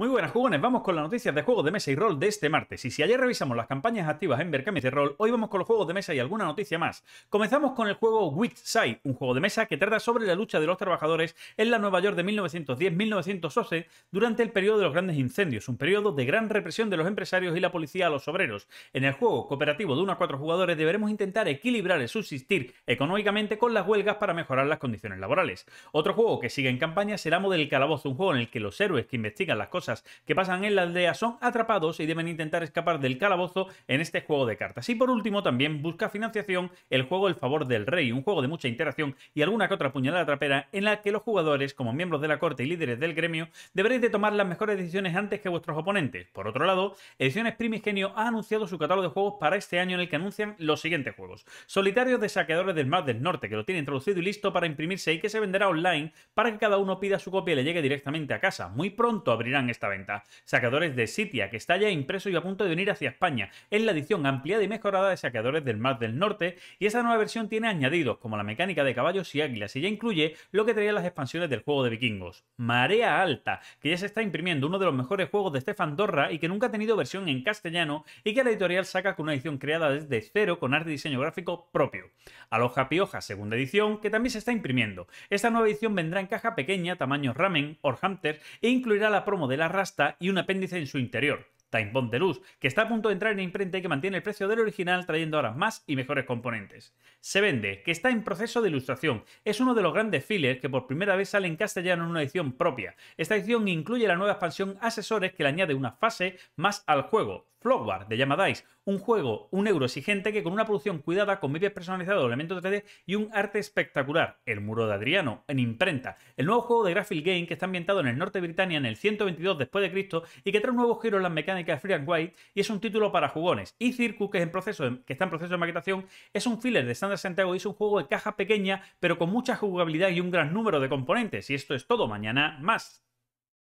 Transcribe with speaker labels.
Speaker 1: Muy buenas jugones, vamos con las noticias de juegos de mesa y rol de este martes. Y si ayer revisamos las campañas activas en Berkami de rol, hoy vamos con los juegos de mesa y alguna noticia más. Comenzamos con el juego Side, un juego de mesa que trata sobre la lucha de los trabajadores en la Nueva York de 1910 1912 durante el periodo de los grandes incendios, un periodo de gran represión de los empresarios y la policía a los obreros. En el juego cooperativo de 1 a 4 jugadores deberemos intentar equilibrar el subsistir económicamente con las huelgas para mejorar las condiciones laborales. Otro juego que sigue en campaña será Model Calabozo, un juego en el que los héroes que investigan las cosas que pasan en la aldea son atrapados y deben intentar escapar del calabozo en este juego de cartas. Y por último, también busca financiación el juego El favor del rey, un juego de mucha interacción y alguna que otra puñalada trapera en la que los jugadores, como miembros de la corte y líderes del gremio, deberéis de tomar las mejores decisiones antes que vuestros oponentes. Por otro lado, Ediciones Primigenio ha anunciado su catálogo de juegos para este año en el que anuncian los siguientes juegos. Solitarios de saqueadores del Mar del Norte, que lo tienen introducido y listo para imprimirse y que se venderá online para que cada uno pida su copia y le llegue directamente a casa. Muy pronto abrirán este esta venta. Sacadores de Sitia, que está ya impreso y a punto de venir hacia España. Es la edición ampliada y mejorada de sacadores del Mar del Norte y esa nueva versión tiene añadidos como la mecánica de caballos y águilas y ya incluye lo que traían las expansiones del juego de vikingos. Marea Alta, que ya se está imprimiendo uno de los mejores juegos de Stefan Dorra y que nunca ha tenido versión en castellano y que la editorial saca con una edición creada desde cero con arte y diseño gráfico propio. Aloja Pioja, segunda edición, que también se está imprimiendo. Esta nueva edición vendrá en caja pequeña, tamaño ramen, or hunters e incluirá la promo de la rasta y un apéndice en su interior, Time Bond luz, que está a punto de entrar en imprenta y que mantiene el precio del original trayendo ahora más y mejores componentes. Se vende, que está en proceso de ilustración. Es uno de los grandes fillers que por primera vez sale en castellano en una edición propia. Esta edición incluye la nueva expansión Asesores que le añade una fase más al juego, Flowbar de Yamadice, un juego un euro exigente que con una producción cuidada, con vídeos personalizados, elementos 3D y un arte espectacular. El muro de Adriano, en imprenta. El nuevo juego de Graphic Game que está ambientado en el norte de Britania en el 122 después de Cristo y que trae un nuevo giro en las mecánicas de Free and White y es un título para jugones. Y Circus, que, que está en proceso de maquetación, es un filler de Standard Santiago y es un juego de caja pequeña pero con mucha jugabilidad y un gran número de componentes. Y esto es todo. Mañana más.